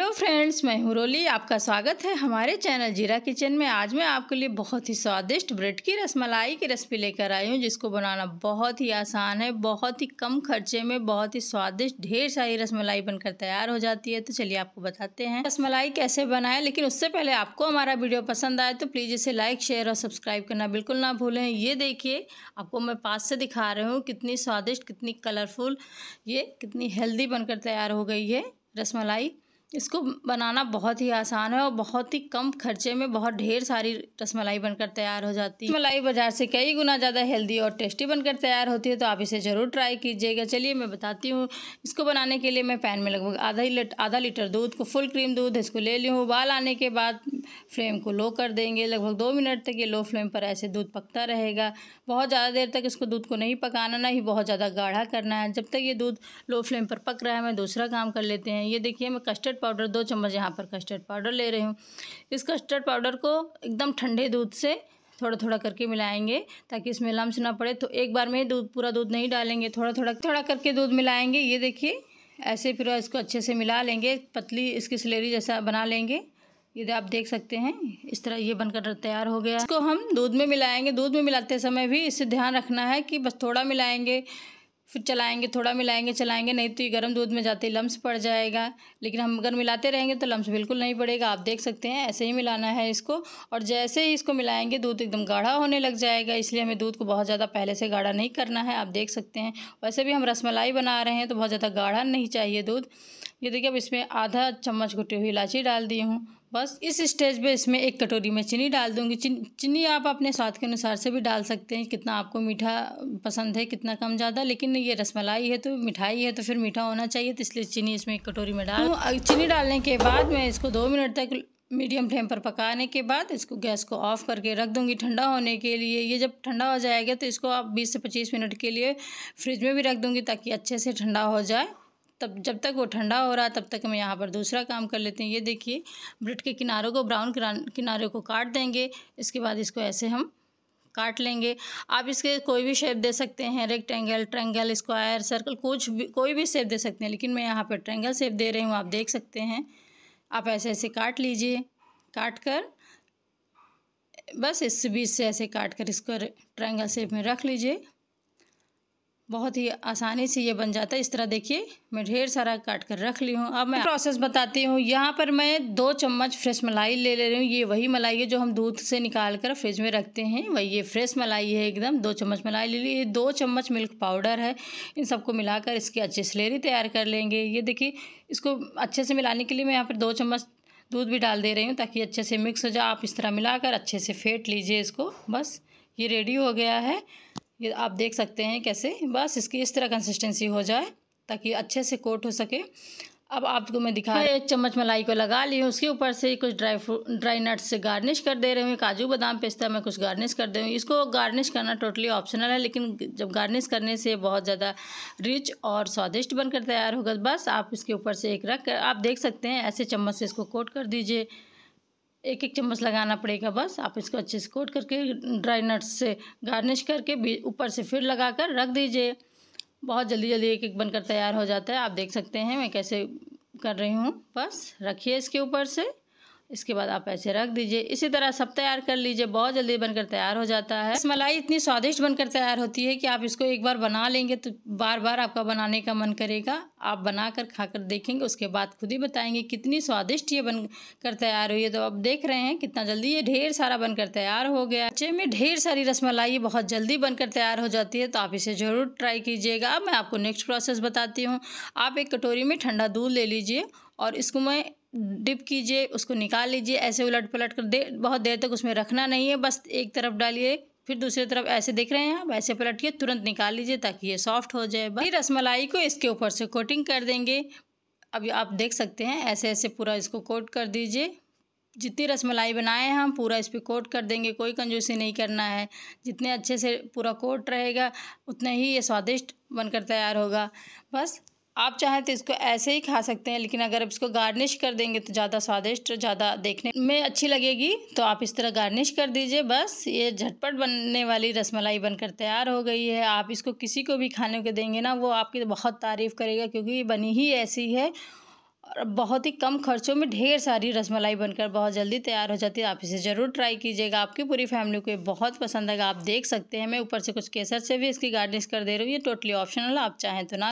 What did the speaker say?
hello friends मैं हूँ रोली आपका स्वागत है हमारे चैनल जीरा किचन में आज मैं आपके लिए बहुत ही स्वादिष्ट ब्रेड की रसमलाई की रेसिपी लेकर आई हूँ जिसको बनाना बहुत ही आसान है बहुत ही कम खर्चे में बहुत ही स्वादिष्ट ढेर सारी रसमलाई बनकर तैयार हो जाती है तो चलिए आपको बताते हैं रसमलाई कैसे बनाए लेकिन उससे पहले आपको हमारा वीडियो पसंद आए तो प्लीज़ इसे लाइक शेयर और सब्सक्राइब करना बिल्कुल ना भूलें ये देखिए आपको मैं पास से दिखा रही हूँ कितनी स्वादिष्ट कितनी कलरफुल ये कितनी हेल्दी बनकर तैयार हो गई है रसमलाई इसको बनाना बहुत ही आसान है और बहुत ही कम खर्चे में बहुत ढेर सारी रसमलाई बनकर तैयार हो जाती है मलाई बाज़ार से कई गुना ज़्यादा हेल्दी और टेस्टी बनकर तैयार होती है तो आप इसे ज़रूर ट्राई कीजिएगा चलिए मैं बताती हूँ इसको बनाने के लिए मैं पैन में लगभग आधा ही आधा लीटर दूध को फुल क्रीम दूध इसको ले ली हूँ उबाल आने के बाद फ्लेम को लो कर देंगे लगभग दो मिनट तक ये लो फ्लेम पर ऐसे दूध पकता रहेगा बहुत ज़्यादा देर तक इसको दूध को नहीं पकाना ना ही बहुत ज़्यादा गाढ़ा करना है जब तक ये दूध लो फ्लेम पर पक रहा है मैं दूसरा काम कर लेते हैं ये देखिए मैं कस्टर्ड पाउडर दो चम्मच यहाँ पर कस्टर्ड पाउडर ले रही हूँ इस कस्टर्ड पाउडर को एकदम ठंडे दूध से थोड़ा थोड़ा करके मिलाएंगे ताकि इसमें लम्स ना पड़े तो एक बार में ही दूध पूरा दूध नहीं डालेंगे थोड़ा थोड़ा थोड़ा करके दूध मिलाएंगे ये देखिए ऐसे फिर इसको अच्छे से मिला लेंगे पतली इसकी सलेरी जैसा बना लेंगे यदि आप देख सकते हैं इस तरह ये बनकर तैयार हो गया इसको हम दूध में मिलाएंगे दूध में मिलाते समय भी इससे ध्यान रखना है कि बस थोड़ा मिलाएंगे फिर चलाएंगे थोड़ा मिलाएंगे चलाएंगे नहीं तो ये गर्म दूध में जाते लम्स पड़ जाएगा लेकिन हम अगर मिलाते रहेंगे तो लम्स बिल्कुल नहीं पड़ेगा आप देख सकते हैं ऐसे ही मिलाना है इसको और जैसे ही इसको मिलाएंगे दूध एकदम गाढ़ा होने लग जाएगा इसलिए हमें दूध को बहुत ज़्यादा पहले से गाढ़ा नहीं करना है आप देख सकते हैं वैसे भी हम रसमलाई बना रहे हैं तो बहुत ज़्यादा गाढ़ा नहीं चाहिए दूध ये देखिए अब इसमें आधा चम्मच घुटी हुई इलायची डाल दी हूँ बस इस स्टेज पे इसमें एक कटोरी में चीनी डाल दूंगी चीनी चीनी आप अपने स्वाद के अनुसार से भी डाल सकते हैं कितना आपको मीठा पसंद है कितना कम ज़्यादा लेकिन ये रसमलाई है तो मिठाई है तो फिर मीठा होना चाहिए तो इसलिए चीनी इसमें एक कटोरी में डाल चीनी डालने के बाद मैं इसको दो मिनट तक मीडियम फ्लेम पर पकाने के बाद इसको गैस को ऑफ़ करके रख दूंगी ठंडा होने के लिए ये जब ठंडा हो जाएगा तो इसको आप 20 से 25 मिनट के लिए फ्रिज में भी रख दूंगी ताकि अच्छे से ठंडा हो जाए तब जब तक वो ठंडा हो रहा है तब तक हम यहाँ पर दूसरा काम कर लेते हैं ये देखिए ब्रिड के किनारों को ब्राउन किनारे को काट देंगे इसके बाद इसको ऐसे हम काट लेंगे आप इसके कोई भी शेप दे सकते हैं रेक्टेंगल ट्रेंगल स्क्वायर सर्कल कुछ भी कोई भी शेप दे सकते हैं लेकिन मैं यहाँ पर ट्रेंगल शेप दे रही हूँ आप देख सकते हैं आप ऐसे ऐसे काट लीजिए काट कर बस इस बीच से ऐसे काट कर इसको ट्रेंगल शेप में रख लीजिए बहुत ही आसानी से ये बन जाता है इस तरह देखिए मैं ढेर सारा काट कर रख ली हूँ अब मैं प्रोसेस बताती हूँ यहाँ पर मैं दो चम्मच फ्रेश मलाई ले ले रही हूँ ये वही मलाई है जो हम दूध से निकाल कर फ्रिज में रखते हैं वही ये फ्रेश मलाई है एकदम दो चम्मच मलाई ले ली ये दो चम्मच मिल्क पाउडर है इन सबको मिलाकर इसकी अच्छी सलेरी तैयार कर लेंगे ये देखिए इसको अच्छे से मिलाने के लिए मैं यहाँ पर दो चम्मच दूध भी डाल दे रही हूँ ताकि अच्छे से मिक्स हो जाए आप इस तरह मिला अच्छे से फेंट लीजिए इसको बस ये रेडी हो गया है ये आप देख सकते हैं कैसे बस इसकी इस तरह कंसिस्टेंसी हो जाए ताकि अच्छे से कोट हो सके अब आपको मैं दिखा एक चम्मच मलाई को लगा ली हूँ उसके ऊपर से कुछ ड्राई फ्रूट ड्राई नट्स से गार्निश कर दे रही हूँ काजू बादाम पिस्ता मैं कुछ गार्निश कर दे रही हूँ इसको गार्निश करना टोटली ऑप्शनल है लेकिन जब गार्निश करने से बहुत ज़्यादा रिच और स्वादिष्ट बनकर तैयार होगा बस आप इसके ऊपर से एक रख आप देख सकते हैं ऐसे चम्मच से इसको कोट कर दीजिए एक एक चम्मच लगाना पड़ेगा बस आप इसको अच्छे से कोट करके ड्राई नट्स से गार्निश करके ऊपर से फिर लगा कर रख दीजिए बहुत जल्दी जल्दी एक एक बनकर तैयार हो जाता है आप देख सकते हैं मैं कैसे कर रही हूँ बस रखिए इसके ऊपर से इसके बाद आप ऐसे रख दीजिए इसी तरह सब तैयार कर लीजिए बहुत जल्दी बनकर तैयार हो जाता है मलाई इतनी स्वादिष्ट बनकर तैयार होती है कि आप इसको एक बार बना लेंगे तो बार बार आपका बनाने का मन करेगा आप बनाकर खाकर देखेंगे उसके बाद खुद ही बताएंगे कितनी स्वादिष्ट ये बनकर तैयार हुई है तो आप देख रहे हैं कितना जल्दी ये ढेर सारा बनकर तैयार हो गया बच्चे में ढेर सारी रसमलाई बहुत जल्दी बनकर तैयार हो जाती है तो आप इसे ज़रूर ट्राई कीजिएगा अब मैं आपको नेक्स्ट प्रोसेस बताती हूँ आप एक कटोरी में ठंडा दूध ले लीजिए और इसको मैं डिप कीजिए उसको निकाल लीजिए ऐसे उलट पलट कर दे बहुत देर तक उसमें रखना नहीं है बस एक तरफ डालिए फिर दूसरी तरफ ऐसे देख रहे हैं आप ऐसे पलट के तुरंत निकाल लीजिए ताकि ये सॉफ्ट हो जाए फिर रसमलाई को इसके ऊपर से कोटिंग कर देंगे अब आप देख सकते हैं ऐसे ऐसे पूरा इसको कोट कर दीजिए जितनी रसमलाई बनाए हैं हम पूरा इस पर कोट कर देंगे कोई कंजूसी नहीं करना है जितने अच्छे से पूरा कोट रहेगा उतना ही ये स्वादिष्ट बनकर तैयार होगा बस आप चाहें तो इसको ऐसे ही खा सकते हैं लेकिन अगर आप इसको गार्निश कर देंगे तो ज़्यादा स्वादिष्ट ज़्यादा देखने में अच्छी लगेगी तो आप इस तरह गार्निश कर दीजिए बस ये झटपट बनने वाली रसमलाई बनकर तैयार हो गई है आप इसको किसी को भी खाने को देंगे ना वो आपकी बहुत तारीफ़ करेगा क्योंकि ये बनी ही ऐसी है और बहुत ही कम खर्चों में ढेर सारी रसमलाई बनकर बहुत जल्दी तैयार हो जाती है आप इसे ज़रूर ट्राई कीजिएगा आपकी पूरी फैमिली को ये बहुत पसंद आएगा आप देख सकते हैं मैं ऊपर से कुछ केसर से भी इसकी गार्निश कर दे रही हूँ ये टोटली ऑप्शनल आप चाहें तो ना